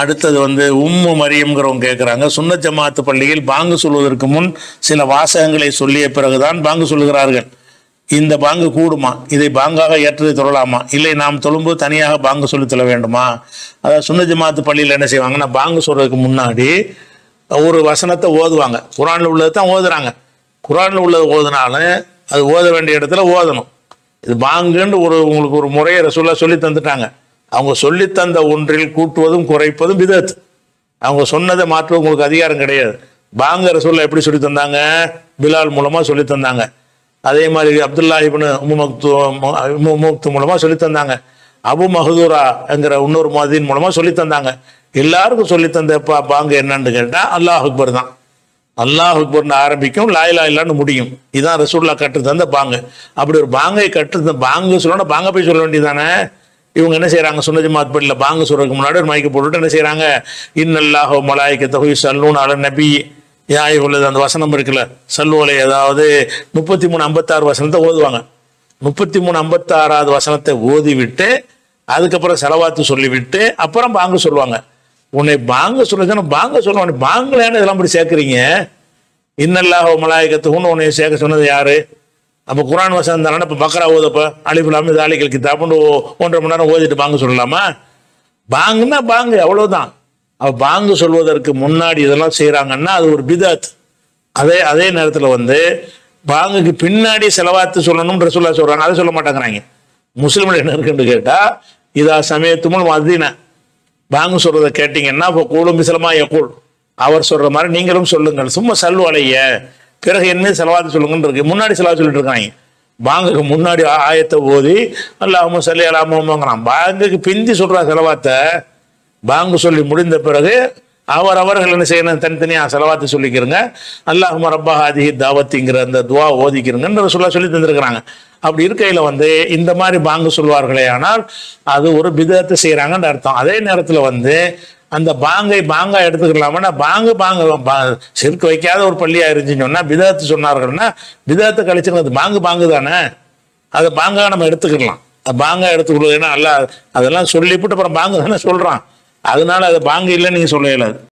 அடுத்தது வந்து உம்மு மரியம்ங்கிறவங்க கேட்குறாங்க சுன்ன ஜமாத்து பள்ளியில் பாங்கு சொல்வதற்கு முன் சில வாசகங்களை சொல்லிய பிறகுதான் பாங்கு சொல்கிறார்கள் இந்த பாங்கு கூடுமா இதை பாங்காக ஏற்றதை தொழலாமா இல்லை நாம் தொழும்போது தனியாக பாங்கு சொல்லி தொழ வேண்டுமா அதாவது சுன்ன ஜமாத்து பள்ளியில் என்ன செய்வாங்கன்னா பாங்கு சொல்கிறதுக்கு முன்னாடி ஒரு வசனத்தை ஓதுவாங்க குரானில் உள்ளது தான் ஓதுறாங்க குரானில் உள்ளது ஓதுனாலும் அது ஓத வேண்டிய இடத்துல ஓதணும் இது பாங்குன்னு ஒரு உங்களுக்கு ஒரு முறையை ரசூலாக சொல்லி தந்துட்டாங்க அவங்க சொல்லித்தந்த ஒன்றில் கூட்டுவதும் குறைப்பதும் விதத்து அவங்க சொன்னதை மாற்ற உங்களுக்கு அதிகாரம் கிடையாது பாங்க ரசூல்ல எப்படி சொல்லி தந்தாங்க பிலால் மூலமாக சொல்லி தந்தாங்க அதே மாதிரி அப்துல்லா இப்னு முக்து மூலமாக சொல்லி தந்தாங்க அபு மஹதூரா என்கிற இன்னொரு மாதின் மூலமாக சொல்லி தந்தாங்க எல்லாருக்கும் சொல்லி தந்த பாங்க என்னன்னு கேட்டால் அல்லாஹ் அக்பர் தான் அல்லாஹ் அக்பர்னு ஆரம்பிக்கும் லாயிலா இல்லான்னு முடியும் இதுதான் ரசூல்லா கட்டு தந்த பாங்கு அப்படி ஒரு பாங்கை கற்று பாங்கு சொல்லணும் பாங்க போய் சொல்ல வேண்டியதானே இவங்க என்ன செய்கிறாங்க சுன்னதி மாத்படியில் பாங்க சொல்கிறதுக்கு முன்னாடி ஒரு மைக்கு போட்டுட்டு என்ன செய்கிறாங்க இன்னல்லாஹோ மலாய்க்கு தொகை சல்லூன் அல நபி நியாயம் உள்ளது அந்த வசனம் இருக்குல்ல சல்லூலை ஏதாவது முப்பத்தி மூணு ஐம்பத்தாறு வசனத்தை ஓதுவாங்க முப்பத்தி மூணு ஐம்பத்தாறாவது வசனத்தை ஓதி விட்டு அதுக்கப்புறம் செலவாத்து சொல்லிவிட்டு அப்புறம் பாங்க சொல்லுவாங்க உன்னை பாங்க சொல்லுச்சுன்னா பாங்க சொல்லுவாங்க பாங்களான்னு இதெல்லாம் இப்படி சேர்க்குறீங்க இன்னல்லாஹோ மலாய்க்கத்துக்குன்னு உன்னை சேர்க்க சொன்னது யாரு அப்போ குரான் வசனம் தானே இப்போ பக்கரா ஓதப்போ அழிப்பில்லாமல் தாலிகள் கித்தாப்புன்னு ஒன்றரை மணி நேரம் ஓதிட்டு பாங்க சொல்லலாமா பாங்குன்னா பாங்கு அவ்வளவுதான் அப்போ பாங்கு சொல்வதற்கு முன்னாடி இதெல்லாம் செய்கிறாங்கன்னா அது ஒரு பிதாத் அதே அதே நேரத்தில் வந்து பாங்குக்கு பின்னாடி செலவாத்து சொல்லணும் ரசூல்லா சொல்கிறாங்க அதை சொல்ல மாட்டேங்கிறாங்க முஸ்லீம்கள் என்ன இருக்குன்னு கேட்டால் இதா சமயத்துமும் மதின பாங்கு சொல்கிறத கேட்டிங்கன்னா இப்போ கூலும் விசலமாக கூழ் அவர் சொல்கிற மாதிரி நீங்களும் சொல்லுங்கள் சும்மா சல்லுவலைய பிறகு என்ன செலவாத்து சொல்லுங்கன்னு இருக்கு முன்னாடி செலவா சொல்லிட்டு இருக்காங்க பாங்குக்கு முன்னாடி ஆயத்தை ஓதி அல்லாம சொல்லி அலாமோங்கிறான் பாங்குக்கு பிந்தி சொல்ற செலவாத்த பாங்கு சொல்லி முடிந்த பிறகு அவர் அவர்கள் என்ன செய்யணும் தனித்தனியாக செலவாத்து சொல்லிக்கிறங்க அல்லாஹ் ரப்பா அதிக தாவத்திங்கிற அந்த துவா ஓதிக்கிறங்கன்னு சொல்ல சொல்லி தந்திருக்கிறாங்க அப்படி இருக்கையில் வந்து இந்த மாதிரி பாங்கு சொல்வார்களே ஆனால் அது ஒரு விதத்தை செய்கிறாங்கன்னு அர்த்தம் அதே நேரத்தில் வந்து அந்த பாங்கை பாங்கா எடுத்துக்கலாமன்னா பாங்கு பாங்கு செருக்கு வைக்காத ஒரு பள்ளியாக இருந்துச்சுன்னு சொன்னால் விதத்தை சொன்னார்கள்னா பிதத்தை அது பாங்கு பாங்கு தானே அதை பாங்காக நம்ம எடுத்துக்கலாம் பாங்கா எடுத்துக்கொள்வது ஏன்னா அல்ல அதெல்லாம் சொல்லிவிட்டு அப்புறம் பாங்கு தானே சொல்கிறான் அதனால அது பாங்கு இல்லைன்னு நீங்கள் சொல்ல இயலாது